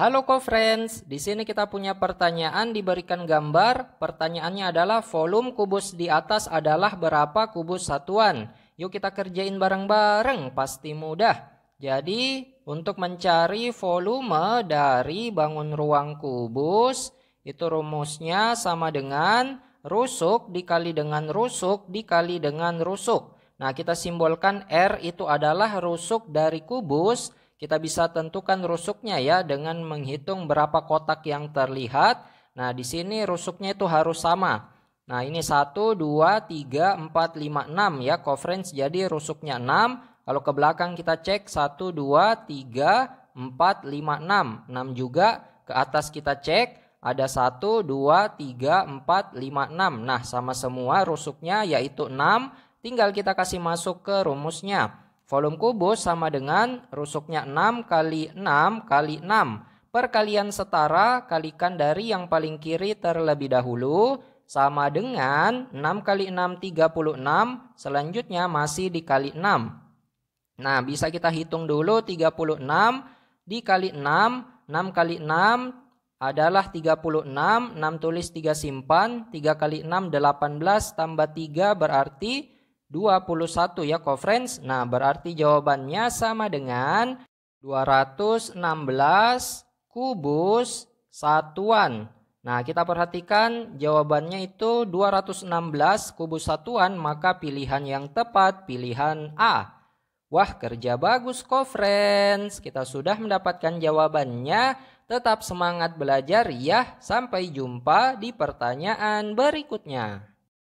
Halo co-friends, di sini kita punya pertanyaan diberikan gambar. Pertanyaannya adalah volume kubus di atas adalah berapa kubus satuan? Yuk kita kerjain bareng-bareng, pasti mudah. Jadi, untuk mencari volume dari bangun ruang kubus, itu rumusnya sama dengan rusuk dikali dengan rusuk dikali dengan rusuk. Nah, kita simbolkan R itu adalah rusuk dari kubus, kita bisa tentukan rusuknya ya dengan menghitung berapa kotak yang terlihat. Nah, di sini rusuknya itu harus sama. Nah, ini 1, 2, 3, 4, 5, 6 ya coverage. Jadi rusuknya 6. Kalau ke belakang kita cek 1, 2, 3, 4, 5, 6. 6 juga. Ke atas kita cek ada 1, 2, 3, 4, 5, 6. Nah, sama semua rusuknya yaitu 6. Tinggal kita kasih masuk ke rumusnya. Volume kubus sama dengan rusuknya 6 kali 6 kali 6. Perkalian setara kalikan dari yang paling kiri terlebih dahulu sama dengan 6 kali 6 36, selanjutnya masih dikali 6. Nah, bisa kita hitung dulu 36 dikali 6, 6 kali 6 adalah 36, 6 tulis 3 simpan, 3 kali 6 18 tambah 3 berarti 21 ya conference. Nah, berarti jawabannya sama dengan 216 kubus satuan. Nah, kita perhatikan jawabannya itu 216 kubus satuan, maka pilihan yang tepat pilihan A. Wah, kerja bagus kok, Kita sudah mendapatkan jawabannya. Tetap semangat belajar ya. Sampai jumpa di pertanyaan berikutnya.